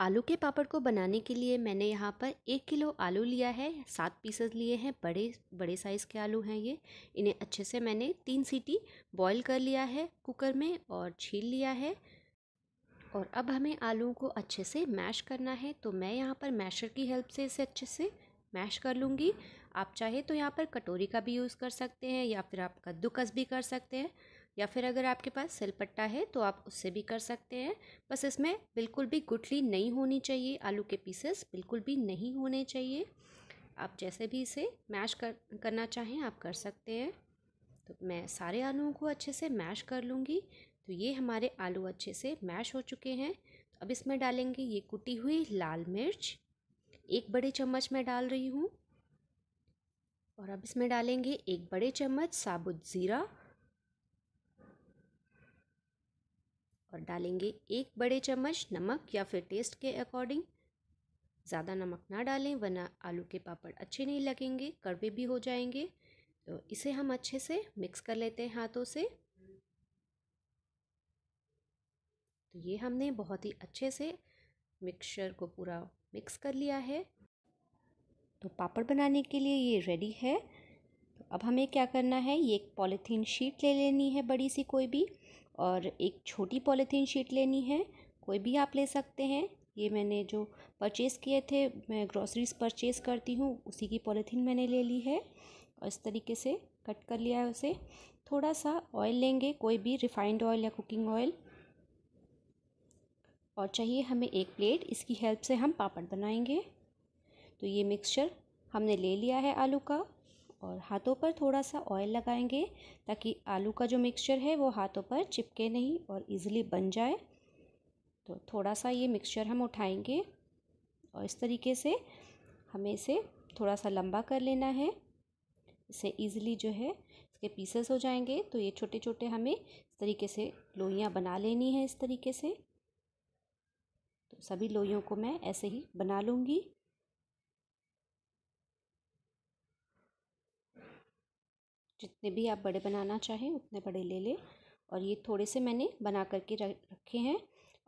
आलू के पापड़ को बनाने के लिए मैंने यहाँ पर एक किलो आलू लिया है सात पीसेस लिए हैं बड़े बड़े साइज़ के आलू हैं ये इन्हें अच्छे से मैंने तीन सीटी बॉईल कर लिया है कुकर में और छील लिया है और अब हमें आलू को अच्छे से मैश करना है तो मैं यहाँ पर मैशर की हेल्प से इसे अच्छे से मैश कर लूँगी आप चाहे तो यहाँ पर कटोरी का भी यूज़ कर सकते हैं या फिर आप कद्दूकस भी कर सकते हैं या फिर अगर आपके पास सिलपट्टा है तो आप उससे भी कर सकते हैं बस इसमें बिल्कुल भी गुठली नहीं होनी चाहिए आलू के पीसेस बिल्कुल भी नहीं होने चाहिए आप जैसे भी इसे मैश कर करना चाहें आप कर सकते हैं तो मैं सारे आलूओं को अच्छे से मैश कर लूँगी तो ये हमारे आलू अच्छे से मैश हो चुके हैं तो अब इसमें डालेंगे ये कुटी हुई लाल मिर्च एक बड़े चम्मच मैं डाल रही हूँ और अब इसमें डालेंगे एक बड़े चम्मच साबुत ज़ीरा और डालेंगे एक बड़े चम्मच नमक या फिर टेस्ट के अकॉर्डिंग ज़्यादा नमक ना डालें वरना आलू के पापड़ अच्छे नहीं लगेंगे कड़वे भी हो जाएंगे तो इसे हम अच्छे से मिक्स कर लेते हैं हाथों से तो ये हमने बहुत ही अच्छे से मिक्सचर को पूरा मिक्स कर लिया है तो पापड़ बनाने के लिए ये रेडी है तो अब हमें क्या करना है ये एक पॉलीथीन शीट ले लेनी है बड़ी सी कोई भी और एक छोटी पॉलीथीन शीट लेनी है कोई भी आप ले सकते हैं ये मैंने जो परचेज़ किए थे मैं ग्रॉसरीज़ परचेज़ करती हूँ उसी की पॉलीथीन मैंने ले ली है और इस तरीके से कट कर लिया है उसे थोड़ा सा ऑयल लेंगे कोई भी रिफाइंड ऑयल या कुकिंग ऑयल और चाहिए हमें एक प्लेट इसकी हेल्प से हम पापड़ बनाएंगे तो ये मिक्सचर हमने ले लिया है आलू का और हाथों पर थोड़ा सा ऑयल लगाएंगे ताकि आलू का जो मिक्सचर है वो हाथों पर चिपके नहीं और इजीली बन जाए तो थोड़ा सा ये मिक्सचर हम उठाएंगे और इस तरीके से हमें इसे थोड़ा सा लंबा कर लेना है इसे ईज़िली जो है इसके पीसेस हो जाएंगे तो ये छोटे छोटे हमें इस तरीके से लोइयाँ बना लेनी है इस तरीके से तो सभी लोइयों को मैं ऐसे ही बना लूँगी जितने भी आप बड़े बनाना चाहें उतने बड़े ले लें और ये थोड़े से मैंने बना करके रखे हैं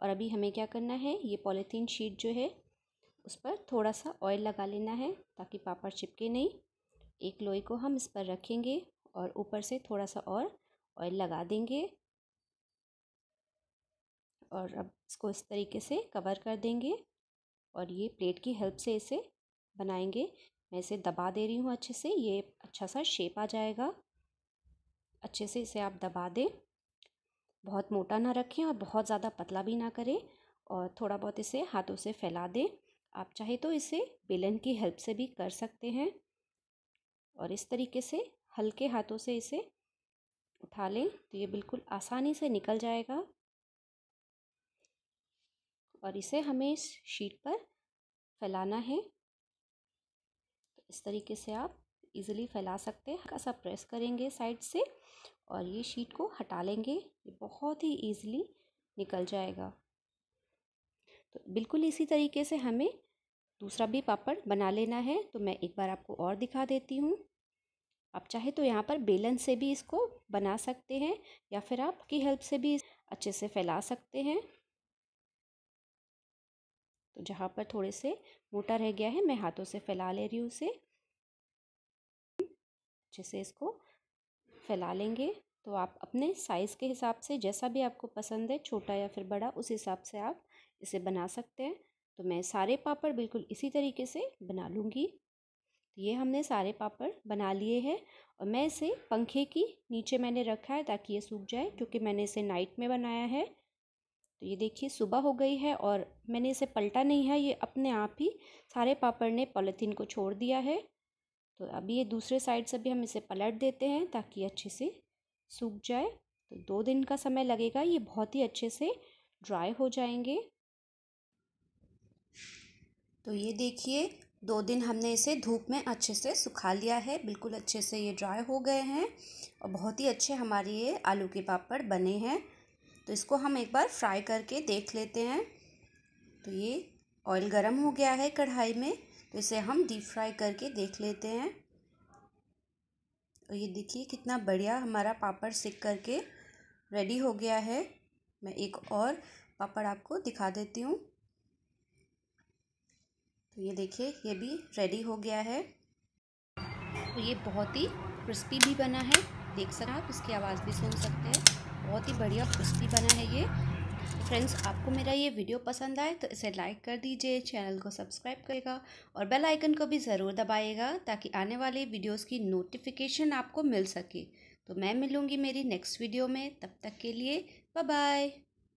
और अभी हमें क्या करना है ये पॉलीथीन शीट जो है उस पर थोड़ा सा ऑयल लगा लेना है ताकि पापड़ चिपके नहीं एक लोई को हम इस पर रखेंगे और ऊपर से थोड़ा सा और ऑयल लगा देंगे और अब इसको इस तरीके से कवर कर देंगे और ये प्लेट की हेल्प से इसे बनाएंगे मैं इसे दबा दे रही हूँ अच्छे से ये अच्छा सा शेप आ जाएगा अच्छे से इसे आप दबा दें बहुत मोटा ना रखें और बहुत ज़्यादा पतला भी ना करें और थोड़ा बहुत इसे हाथों से फैला दें आप चाहे तो इसे बेलन की हेल्प से भी कर सकते हैं और इस तरीके से हल्के हाथों से इसे उठा लें तो ये बिल्कुल आसानी से निकल जाएगा और इसे हमें इस शीट पर फैलाना है इस तरीके से आप इजीली फैला सकते हैं हल्का सा प्रेस करेंगे साइड से और ये शीट को हटा लेंगे ये बहुत ही ईजिली निकल जाएगा तो बिल्कुल इसी तरीके से हमें दूसरा भी पापड़ बना लेना है तो मैं एक बार आपको और दिखा देती हूँ आप चाहे तो यहाँ पर बेलन से भी इसको बना सकते हैं या फिर आपकी हेल्प से भी अच्छे से फैला सकते हैं तो जहाँ पर थोड़े से मोटा रह गया है मैं हाथों से फैला ले रही हूँ उसे अच्छे से इसको फैला लेंगे तो आप अपने साइज़ के हिसाब से जैसा भी आपको पसंद है छोटा या फिर बड़ा उस हिसाब से आप इसे बना सकते हैं तो मैं सारे पापड़ बिल्कुल इसी तरीके से बना लूँगी तो ये हमने सारे पापड़ बना लिए हैं और मैं इसे पंखे की नीचे मैंने रखा है ताकि ये सूख जाए क्योंकि मैंने इसे नाइट में बनाया है तो ये देखिए सुबह हो गई है और मैंने इसे पलटा नहीं है ये अपने आप ही सारे पापड़ ने पॉलीथीन को छोड़ दिया है तो अभी ये दूसरे साइड से भी हम इसे पलट देते हैं ताकि अच्छे से सूख जाए तो दो दिन का समय लगेगा ये बहुत ही अच्छे से ड्राई हो जाएंगे तो ये देखिए दो दिन हमने इसे धूप में अच्छे से सुखा लिया है बिल्कुल अच्छे से ये ड्राई हो गए हैं और बहुत ही अच्छे हमारे ये आलू के पापड़ बने हैं तो इसको हम एक बार फ्राई करके देख लेते हैं तो ये ऑयल गरम हो गया है कढ़ाई में तो इसे हम डीप फ्राई करके देख लेते हैं और ये देखिए कितना बढ़िया हमारा पापड़ सिक करके रेडी हो गया है मैं एक और पापड़ आपको दिखा देती हूँ तो ये देखिए ये भी रेडी हो गया है तो ये बहुत ही क्रिस्पी भी बना है देख सकते आप इसकी आवाज़ भी सुन सकते हैं बहुत ही बढ़िया क्रिस्पी बना है ये फ्रेंड्स आपको मेरा ये वीडियो पसंद आए तो इसे लाइक कर दीजिए चैनल को सब्सक्राइब करेगा और बेल आइकन को भी ज़रूर दबाएगा ताकि आने वाले वीडियोस की नोटिफिकेशन आपको मिल सके तो मैं मिलूँगी मेरी नेक्स्ट वीडियो में तब तक के लिए बाय